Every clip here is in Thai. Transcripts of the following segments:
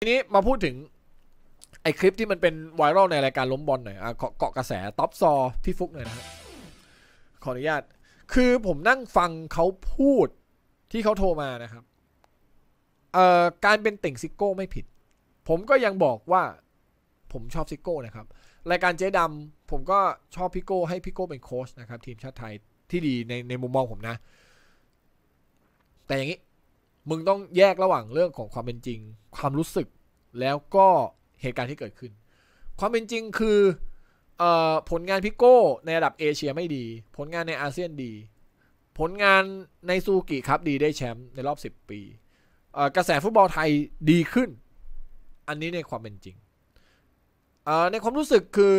ทีนี้มาพูดถึงไอคลิปที่มันเป็นไวรัลในรายการล้มบอลหน่อยเกาะกระแสท็อปซอพี่ฟุกหน่อยนะขออนุญาต คือผมนั่งฟังเขาพูดที่เขาโทรมานะครับ เอ่อ การเป็นติ่งซิโก้ไม่ผิด ผมก็ยังบอกว่า ผมชอบซิโก้นะครับ รายการเจ๊ดำผมก็ชอบพี่โก้ให้พี่โก้เป็นโค้ชนะครับทีมชาติไทยที่ดีในในมุมมองผมนะ แต่อย่างนี้มึงต้องแยกระหว่างเรื่องของความเป็นจริง ความรู้สึกแล้วก็เหตุการณ์ที่เกิดขึ้น ความเป็นจริงคืออผลงานพิโก้ในระดับเอเชียไม่ดี ผลงานในอาเซียนดี ผลงานในซูกิครับดีได้แชมป์ในรอบ 10 ปีกระแสฟุตบอลไทยดีขึ้น อันนี้ในความเป็นจริงในความรู้สึกคือ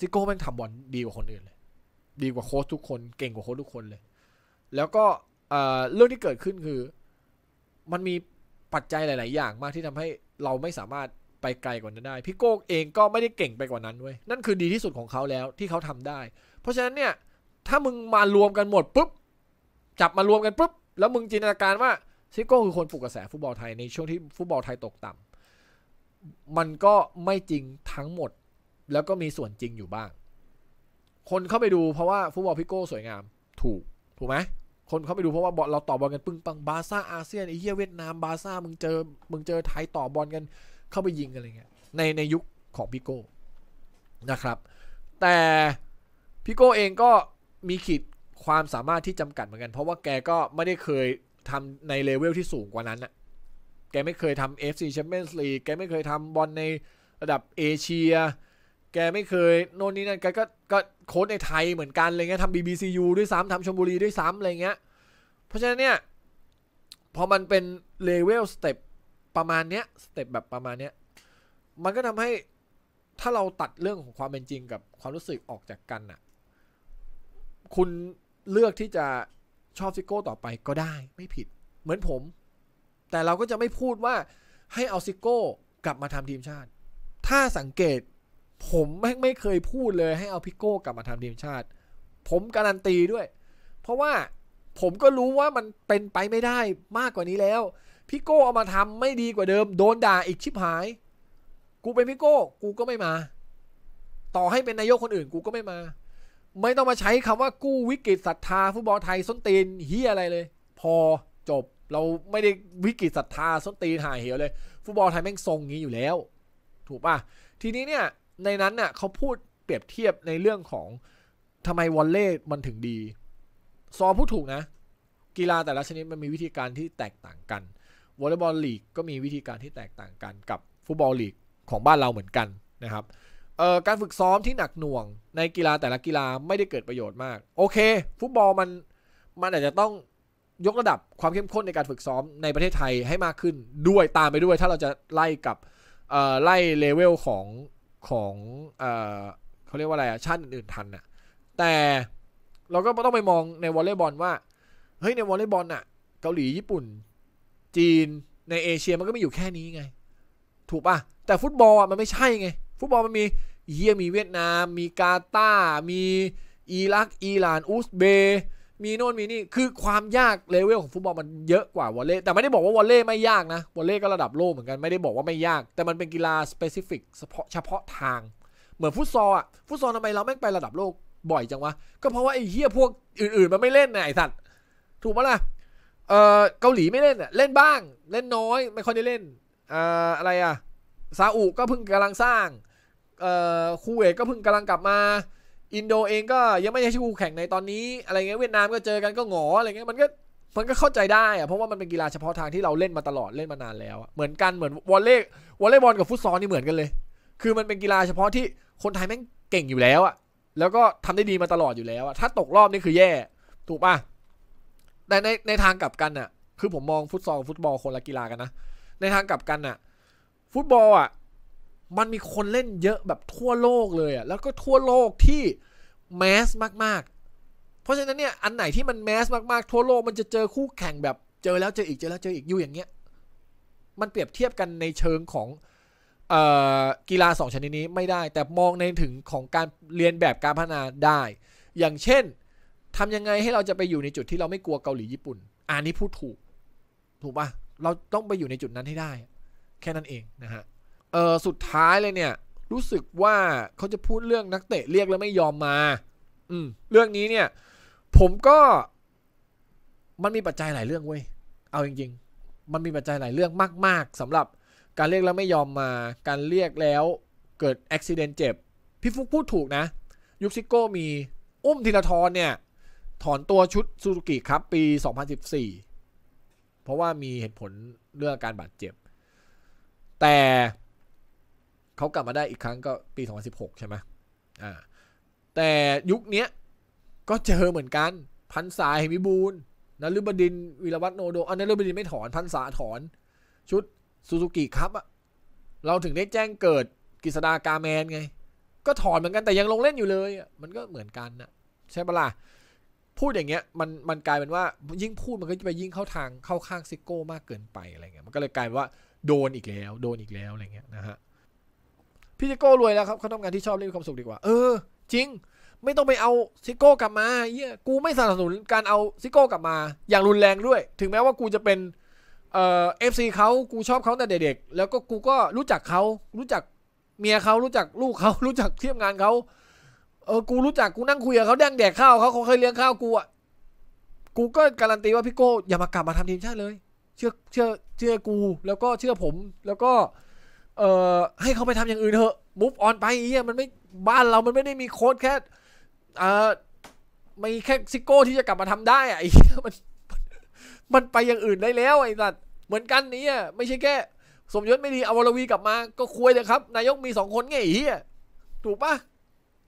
ซิโก้แม่งทำบอลดีกว่าคนอื่นเลย ดีกว่าโค้ชทุกคนเก่งกว่าโค้ชทุกคนเลย แล้วก็เรื่องที่เกิดขึ้นคือมันมีปัจจัยหลาย ๆ อย่างมากที่ทำให้เราไม่สามารถไปไกลกว่านั้นได้พี่โก้เองก็ไม่ได้เก่งไปกว่านั้นเว้ยนั่นคือดีที่สุดของเขาแล้วที่เขาทำได้ เพราะฉะนั้นเนี่ย ถ้ามึงมารวมกันหมดปุ๊บ จับมารวมกันปุ๊บ แล้วมึงจินตนาการว่าซิโก้คือคนปลุกกระแสฟุตบอลไทยในช่วงที่ฟุตบอลไทยตกต่ำมันก็ไม่จริงทั้งหมดแล้วก็มีส่วนจริงอยู่บ้าง คนเข้าไปดูเพราะว่าฟุตบอลพิโก้สวยงาม ถูกถูกไหมคนเขาไปดูเพราะว่าบอลเราต่อบอลกันปึ้งปังบาซ่าอาเซียนไอ้เหี้ยเวียดนามบาซ่ามึงเจอมึงเจอไทยต่อบอลกันเข้าไปยิงอะไรเงี้ยในในยุคของพี่โก้นะครับ แต่พี่โก้เองก็มีขีดความสามารถที่จำกัดเหมือนกัน เพราะว่าแกก็ไม่ได้เคยทำในเลเวลที่สูงกว่านั้นอะแกไม่เคยทำ FC Champions League แกไม่เคยทำบอลในระดับเอเชียแกไม่เคยโน่นนี่นั่นแกก็ก็โค้ดในไทยเหมือนกันอะไรเงี้ยทำบซียูด้วยซ้ำ ทำชมบุรีด้วยซ้ำอะไรเงี้ย เพราะฉะนั้นเนี่ย พอมันเป็นเลเวลสเต็ปประมาณเนี้ยสเต็ปแบบประมาณเนี้ย มันก็ทำให้ถ้าเราตัดเรื่องของความเป็นจริงกับความรู้สึกออกจากกันน่ะคุณเลือกที่จะชอบซิโก้ต่อไปก็ได้ไม่ผิดเหมือนผม แต่เราก็จะไม่พูดว่าให้เอาซิโก้กลับมาทำทีมชาติ ถ้าสังเกตผมแม่งไม่เคยพูดเลยให้เอาพิโก้กลับมาทำทีมชาติ ผมการันตีด้วย เพราะว่าผมก็รู้ว่ามันเป็นไปไม่ได้มากกว่านี้แล้วพิโก้เอา มาทำไม่ดีกว่าเดิมโดน ด่า อีกชิบหาย กูเป็นพิโก้ กูก็ไม่มา ต่อให้เป็นนายกคนอื่นกูก็ไม่มา ไม่ต้องมาใช้คำว่ากู้วิกฤตศรัทธาฟุตบอลไทยส้นตีนเฮียอะไรเลย พอจบ เราไม่ได้วิกฤตศรัทธาส้นตีนหายเหวเลยฟุตบอลไทยแม่งทรงงี้อยู่แล้ว ถูกป่ะทีนี้เนี่ยในนั้นน่ะเขาพูดเปรียบเทียบในเรื่องของทำไมวอลเล่มันถึงดีซอพูดถูกนะ กีฬาแต่ละชนิดมันมีวิธีการที่แตกต่างกันวอลเลย์บอลลีกก็มีวิธีการที่แตกต่างกันกับฟุตบอลลีกของบ้านเราเหมือนกันนะครับการฝึกซ้อมที่หนักหน่วง ในกีฬาแต่ละกีฬาไม่ได้เกิดประโยชน์มากโอเคฟุตบอลมันมันอาจจะต้องยกระดับความเข้มข้นในการฝึกซ้อมในประเทศไทยให้มากขึ้นด้วยตามไปด้วย ถ้าเราจะไล่กับไล่เลเวลของของเออเขาเรียกว่าอะไรอะชาติอื่นๆทันอะแต่เราก็ต้องไปมองในวอลเลย์บอลว่า เฮ้ย ในวอลเลย์บอลอะเกาหลี ญี่ปุ่น จีน ในเอเชียมันก็ไม่อยู่แค่นี้ไง ถูกปะแต่ฟุตบอลอะมันไม่ใช่ไง ฟุตบอลมันมีเฮียมีเวียดนาม มีกาตา มีอิรัก อิหร่าน อุซเบมีโน่นมีนี่ คือความยากเลเวลของฟุตบอลมันเยอะกว่าวอลเล่แต่ไม่ได้บอกว่าวอลเล่ไม่ยากนะวอลเล่ก็ระดับโลกเหมือนกัน ไม่ได้บอกว่าไม่ยาก แต่มันเป็นกีฬาสเปซิฟิกเฉพาะทาง เหมือนฟุตซอลอ่ะ ฟุตซอลทำไมเราแม่งไประดับโลกบ่อยจังวะ ก็เพราะว่าไอ้เฮียพวกอื่นๆ มันไม่เล่นไงสัตว์ ถูกปะล่ะเออเกาหลีไม่เล่นอ่ะเล่นบ้างเล่นน้อย ไม่ค่อยได้เล่นเอ่ออะไรอ่ะซาอุก็เพิ่งกำลังสร้างเอ่อคูเวตก็เพิ่งกำลังกลับมาอินโดเองก็ยังไม่ใช่คู่แข่งในตอนนี้อะไรเงี้ยเวียดนามก็เจอกันก็หงออะไรเงี้ยมันก็มันก็เข้าใจได้อะเพราะว่ามันเป็นกีฬาเฉพาะทางที่เราเล่นมาตลอดเล่นมานานแล้วเหมือนกันเหมือนวอลเล่วอลเล่บอลกับฟุตซอลนี่เหมือนกันเลย คือมันเป็นกีฬาเฉพาะที่คนไทยแม่งเก่งอยู่แล้วอะแล้วก็ทำได้ดีมาตลอดอยู่แล้วอะถ้าตกรอบนี่คือแย่ ถูกปะแต่ในในทางกลับกันอะคือผมมองฟุตซอลฟุตบอล คนละกีฬากันนะในทางกลับกันอะฟุตบอลอะมันมีคนเล่นเยอะแบบทั่วโลกเลยอะแล้วก็ทั่วโลกที่แมสมากๆเพราะฉะนั้นเนี่ยอันไหนที่มันแมสมากๆทั่วโลก มันจะเจอคู่แข่งแบบเจอแล้วเจออีกเจอแล้วเจออีกอยู่อย่างเงี้ยมันเปรียบเทียบกันในเชิงของกีฬาสองชนิดนี้ไม่ได้ แต่มองในถึงของการเรียนแบบการพัฒนาได้ อย่างเช่นทำยังไงให้เราจะไปอยู่ในจุดที่เราไม่กลัวเกาหลีญี่ปุ่น อันนี้พูดถูก ถูกปะเราต้องไปอยู่ในจุดนั้นให้ได้ แค่นั้นเองนะฮะเออสุดท้ายเลยเนี่ยรู้สึกว่าเขาจะพูดเรื่องนักเตะเรียกแล้วไม่ยอมมา อืมเรื่องนี้เนี่ยผมก็ มันมีปัจจัยหลายเรื่องเว้ยเอาจริง ๆ มันมีปัจจัยหลายเรื่องมากๆ สำหรับการเรียกแล้วไม่ยอมมา การเรียกแล้วเกิดอุบิเหตุเจ็บพี่ฟุกพูดถูกนะยุคซิโก้มีอุ้มธีรทรเนี่ย ถอนตัวชุดซูซูกิครับปี 2014 เพราะว่ามีเหตุผลเรื่องการบาดเจ็บ แต่เขากลับมาได้อีกครั้งก็ปี 2016 ใช่ไหมอ่าแต่ยุคเนี้ยก็เจอเหมือนกัน พันสาเฮมิบูลนุบดินวิรวัตโนโด อันนุบดินไม่ถอนพันสาถอน ชุดซูซูกิครับอะเราถึงได้แจ้งเกิดกฤษดากาแมนไง ก็ถอนเหมือนกันแต่ยังลงเล่นอยู่เลย มันก็เหมือนกันนะใช่ปะล่ะ พูดอย่างเงี้ยมันมันกลายเป็นว่ายิ่งพูดมันก็จะไปยิ่งเข้าทางเข้าข้างซิโก้มากเกินไปอะไรเงี้ย มันก็เลยกลายเป็นว่าโดนอีกแล้ว โดนอีกแล้วอะไรเงี้ยนะฮะพี่ซิโก้รวยแล้วครับเขาทำงานที่ชอบเล่นความสุขดีกว่า เออ จริง ไม่ต้องไปเอาซิโก้กลับมาเฮียกูไม่สนับสนุนการเอาซิโก้กลับมา อย่างรุนแรงด้วย ถึงแม้ว่ากูจะเป็น เอ่อเอฟซีเขากูชอบเขาแต่เด็กๆ แล้วก็กูก็รู้จักเขารู้จักเมียเขารู้จักลูกเขารู้จักเทียมงานเขาเออกูรู้จักกูนั่งคุยกับเขาแดงแดกข้าวเขาเขาเคยเลี้ยงข้าวกูอ่ะกูก็การันตีว่าพี่โก้อย่ามากลับมาทำทีมชาติเลยเชื่อเชื่อเชื่อกู แล้วก็เชื่อผม แล้วก็เอ่อ ให้เขาไปทำอย่างอื่นเถอะมุฟออนไปเฮียมันไม่บ้านเรามันไม่ได้มีโค้ดแค่เอ่อมีแค่ซิโก้ที่จะกลับมาทำได้อะไอ้มัน มันไปอย่างอื่นได้แล้วไอ้สัตว์เหมือนกันนี่อ่ะไม่ใช่แค่สมยศไม่ดีอวรวีกลับมาก็ควยเลยครับ นายกมีสองคนไงเฮียถูกปะ